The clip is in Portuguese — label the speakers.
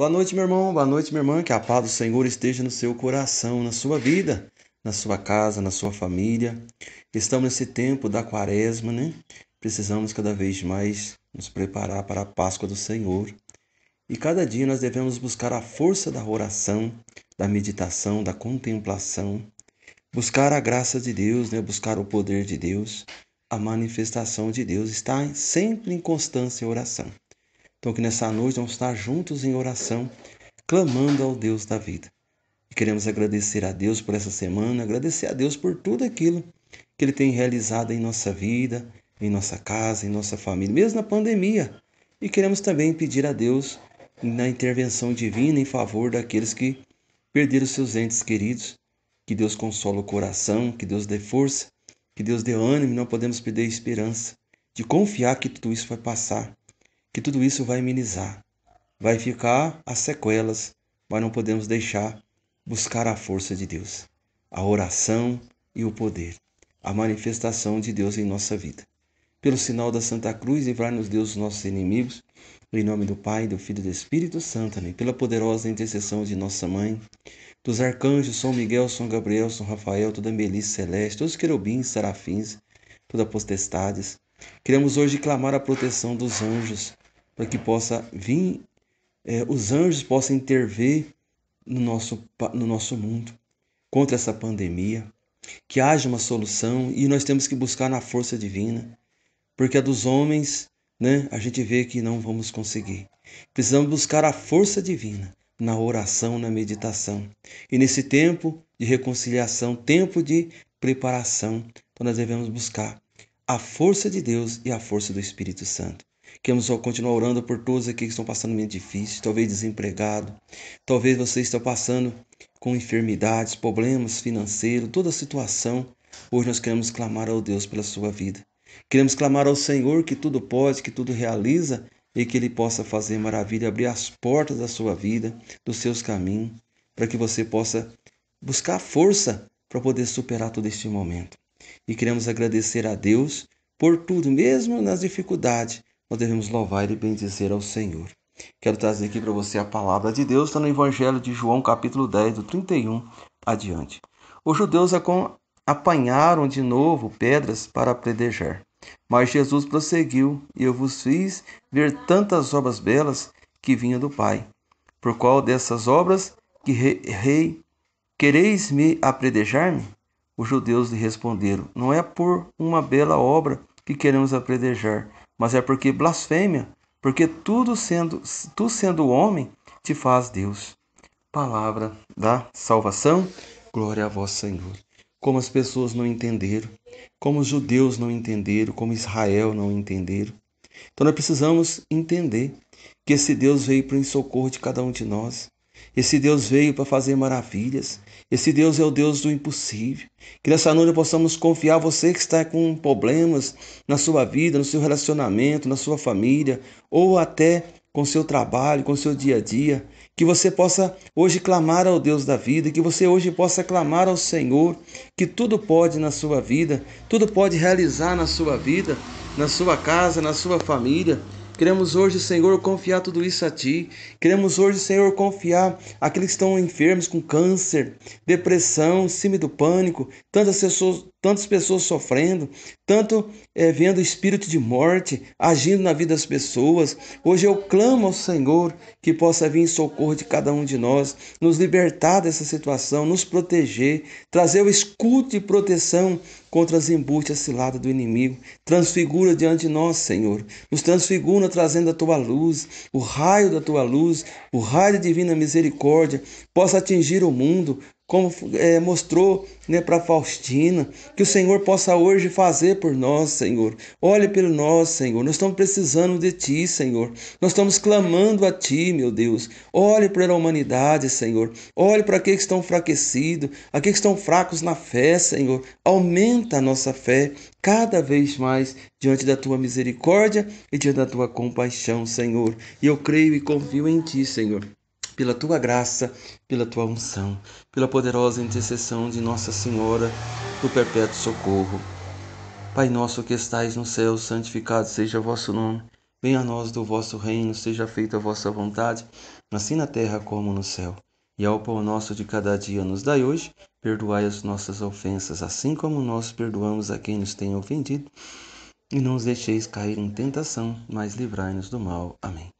Speaker 1: Boa noite, meu irmão, boa noite, minha irmã. Que a paz do Senhor esteja no seu coração, na sua vida, na sua casa, na sua família. Estamos nesse tempo da quaresma, né? Precisamos cada vez mais nos preparar para a Páscoa do Senhor. E cada dia nós devemos buscar a força da oração, da meditação, da contemplação, buscar a graça de Deus, né? buscar o poder de Deus. A manifestação de Deus está sempre em constância oração. Então, que nessa noite vamos estar juntos em oração, clamando ao Deus da vida. E queremos agradecer a Deus por essa semana, agradecer a Deus por tudo aquilo que Ele tem realizado em nossa vida, em nossa casa, em nossa família, mesmo na pandemia. E queremos também pedir a Deus na intervenção divina em favor daqueles que perderam seus entes queridos. Que Deus console o coração, que Deus dê força, que Deus dê ânimo. Não podemos perder a esperança de confiar que tudo isso vai passar que tudo isso vai minimizar. Vai ficar as sequelas, mas não podemos deixar buscar a força de Deus, a oração e o poder, a manifestação de Deus em nossa vida. Pelo sinal da Santa Cruz, livrai-nos Deus dos nossos inimigos, em nome do Pai, do Filho e do Espírito Santo, amém. pela poderosa intercessão de nossa Mãe, dos arcanjos São Miguel, São Gabriel, São Rafael, toda a melissa celeste, todos os querubins, serafins, todas as potestades, Queremos hoje clamar a proteção dos anjos, para que possa vir, é, os anjos possam intervir no nosso, no nosso mundo contra essa pandemia, que haja uma solução e nós temos que buscar na força divina, porque a dos homens, né, a gente vê que não vamos conseguir. Precisamos buscar a força divina na oração, na meditação. E nesse tempo de reconciliação, tempo de preparação, então nós devemos buscar a força de Deus e a força do Espírito Santo. Queremos só continuar orando por todos aqui que estão passando um momento difícil, talvez desempregado, talvez você esteja passando com enfermidades, problemas financeiros, toda a situação. Hoje nós queremos clamar ao Deus pela sua vida. Queremos clamar ao Senhor que tudo pode, que tudo realiza e que Ele possa fazer maravilha, abrir as portas da sua vida, dos seus caminhos, para que você possa buscar força para poder superar todo este momento e queremos agradecer a Deus por tudo, mesmo nas dificuldades. Nós devemos louvar e bendizer ao Senhor. Quero trazer aqui para você a palavra de Deus, está no Evangelho de João, capítulo 10, do 31 adiante. Os judeus é apanharam de novo pedras para predejar. Mas Jesus prosseguiu: E eu vos fiz ver tantas obras belas que vinham do Pai. Por qual dessas obras que rei, rei quereis me apredejar-me? Os judeus lhe responderam: Não é por uma bela obra que queremos apredejar, mas é porque blasfêmia, porque tudo sendo, tu sendo homem, te faz Deus. Palavra da salvação, glória a vós, Senhor. Como as pessoas não entenderam, como os judeus não entenderam, como Israel não entenderam. Então nós precisamos entender que esse Deus veio para o socorro de cada um de nós. Esse Deus veio para fazer maravilhas. Esse Deus é o Deus do impossível. Que nessa noite possamos confiar você que está com problemas na sua vida, no seu relacionamento, na sua família, ou até com seu trabalho, com seu dia a dia. Que você possa hoje clamar ao Deus da vida, que você hoje possa clamar ao Senhor, que tudo pode na sua vida, tudo pode realizar na sua vida, na sua casa, na sua família. Queremos hoje, Senhor, confiar tudo isso a Ti. Queremos hoje, Senhor, confiar aqueles que estão enfermos com câncer, depressão, síndrome do pânico, tantas pessoas, tantas pessoas sofrendo, tanto é, vendo o espírito de morte agindo na vida das pessoas. Hoje eu clamo ao Senhor que possa vir em socorro de cada um de nós, nos libertar dessa situação, nos proteger, trazer o escudo de proteção contra as embustes ciladas do inimigo. Transfigura diante de nós, Senhor. Nos transfigura trazendo a tua luz, o raio da tua luz, o raio da divina misericórdia, possa atingir o mundo, como é, mostrou né, para Faustina, que o Senhor possa hoje fazer por nós, Senhor. Olhe pelo nós, Senhor. Nós estamos precisando de Ti, Senhor. Nós estamos clamando a Ti, meu Deus. Olhe para a humanidade, Senhor. Olhe para aqueles que estão enfraquecidos, aqueles que estão fracos na fé, Senhor. Aumenta a nossa fé cada vez mais diante da Tua misericórdia e diante da Tua compaixão, Senhor. E eu creio e confio em Ti, Senhor pela tua graça, pela tua unção, pela poderosa intercessão de Nossa Senhora, do perpétuo socorro. Pai nosso que estais no céu, santificado seja o vosso nome. Venha a nós do vosso reino, seja feita a vossa vontade, assim na terra como no céu. E ao pão nosso de cada dia nos dai hoje, perdoai as nossas ofensas, assim como nós perdoamos a quem nos tem ofendido. E não os deixeis cair em tentação, mas livrai-nos do mal. Amém.